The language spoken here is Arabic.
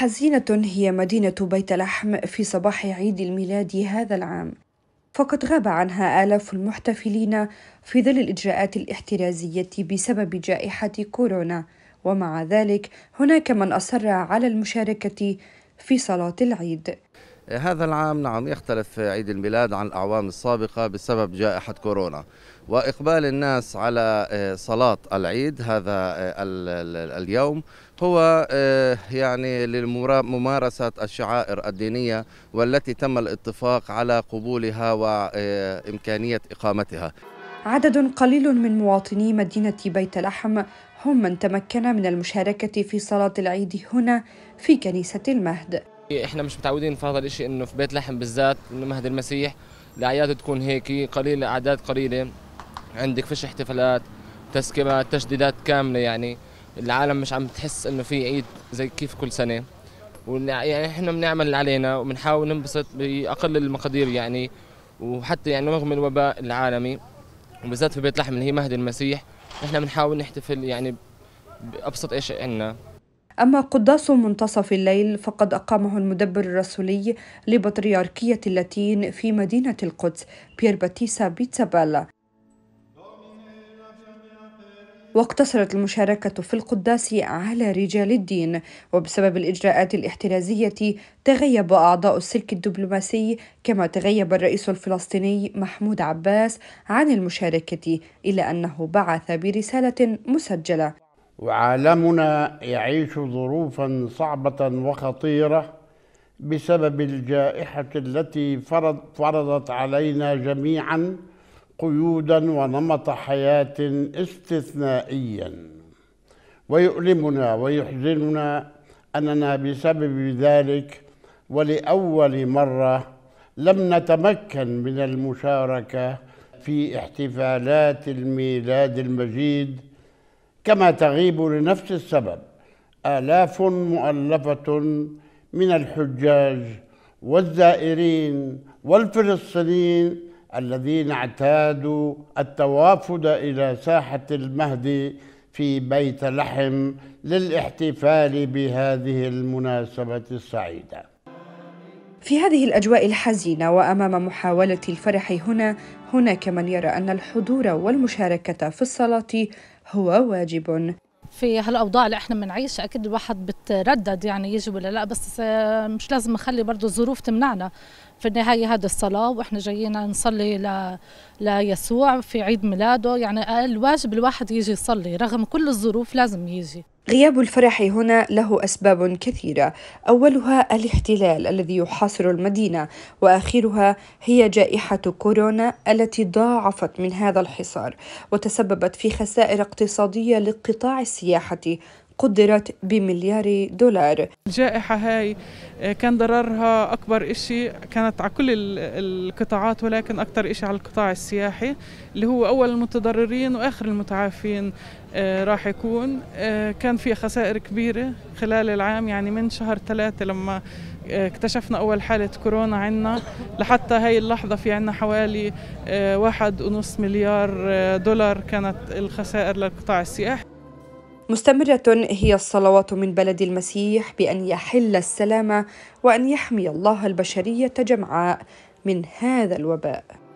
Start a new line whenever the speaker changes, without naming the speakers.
حزينة هي مدينة بيت لحم في صباح عيد الميلاد هذا العام فقد غاب عنها آلاف المحتفلين في ظل الإجراءات الاحترازية بسبب جائحة كورونا ومع ذلك هناك من أصر على المشاركة في صلاة العيد
هذا العام نعم يختلف عيد الميلاد عن الأعوام السابقة بسبب جائحة كورونا وإقبال الناس على آه، صلاة العيد هذا آه، اليوم هو آه، يعني لممارسة الشعائر الدينية والتي تم الاتفاق على قبولها وإمكانية إقامتها
عدد قليل من مواطني مدينة بيت لحم هم من تمكن من المشاركة في صلاة العيد هنا في كنيسة المهد
احنا مش متعودين في هذا الشيء انه في بيت لحم بالذات انه مهد المسيح الاعياد تكون هيك قليله اعداد قليله عندك فش احتفالات تسكيبات تشديدات كامله يعني العالم مش عم تحس انه في عيد زي كيف كل سنه يعني احنا بنعمل اللي علينا وبنحاول ننبسط باقل المقادير يعني وحتى يعني رغم الوباء العالمي وبالذات في بيت لحم اللي هي مهد المسيح احنا بنحاول نحتفل يعني بابسط ايش عندنا
أما قداس منتصف الليل فقد أقامه المدبر الرسولي لبطريركية اللاتين في مدينة القدس بيير باتيسا بيتسابالا واقتصرت المشاركة في القداس على رجال الدين وبسبب الإجراءات الاحترازية تغيب أعضاء السلك الدبلوماسي كما تغيب الرئيس الفلسطيني محمود عباس عن المشاركة إلى أنه بعث برسالة مسجلة
وعالمنا يعيش ظروفا صعبة وخطيرة بسبب الجائحة التي فرض فرضت علينا جميعا قيودا ونمط حياة استثنائيا ويؤلمنا ويحزننا أننا بسبب ذلك ولأول مرة لم نتمكن من المشاركة في احتفالات الميلاد المجيد كما تغيب لنفس السبب آلاف مؤلفة من الحجاج والزائرين والفلسطينيين الذين اعتادوا التوافد إلى ساحة المهدي في بيت لحم للاحتفال بهذه المناسبة السعيدة
في هذه الأجواء الحزينة وأمام محاولة الفرح هنا هناك من يرى أن الحضور والمشاركة في الصلاة هو واجب في هالاوضاع اللي احنا بنعيشها اكيد الواحد بتردد يعني يجي ولا لا بس آه، مش لازم نخلي برضه الظروف تمنعنا في النهايه هذا الصلاه واحنا جايين نصلي ل... ليسوع في عيد ميلاده يعني الواجب الواحد يجي يصلي رغم كل الظروف لازم يجي غياب الفرح هنا له اسباب كثيره اولها الاحتلال الذي يحاصر المدينه واخرها هي جائحه كورونا التي ضاعفت من هذا الحصار وتسببت في خسائر اقتصاديه لقطاع السياحه قدرت بمليار دولار الجائحة هاي آه، كان
ضررها أكبر إشي كانت على كل القطاعات ولكن أكثر إشي على القطاع السياحي اللي هو أول المتضررين وآخر المتعافين آه، راح يكون آه، كان في خسائر كبيرة خلال العام يعني من شهر ثلاثة لما اكتشفنا أول حالة كورونا عنا لحتى هاي اللحظة في عنا حوالي واحد ونص مليار دولار كانت الخسائر للقطاع السياحي
مستمرة هي الصلوات من بلد المسيح بأن يحل السلام وأن يحمي الله البشرية جمعاء من هذا الوباء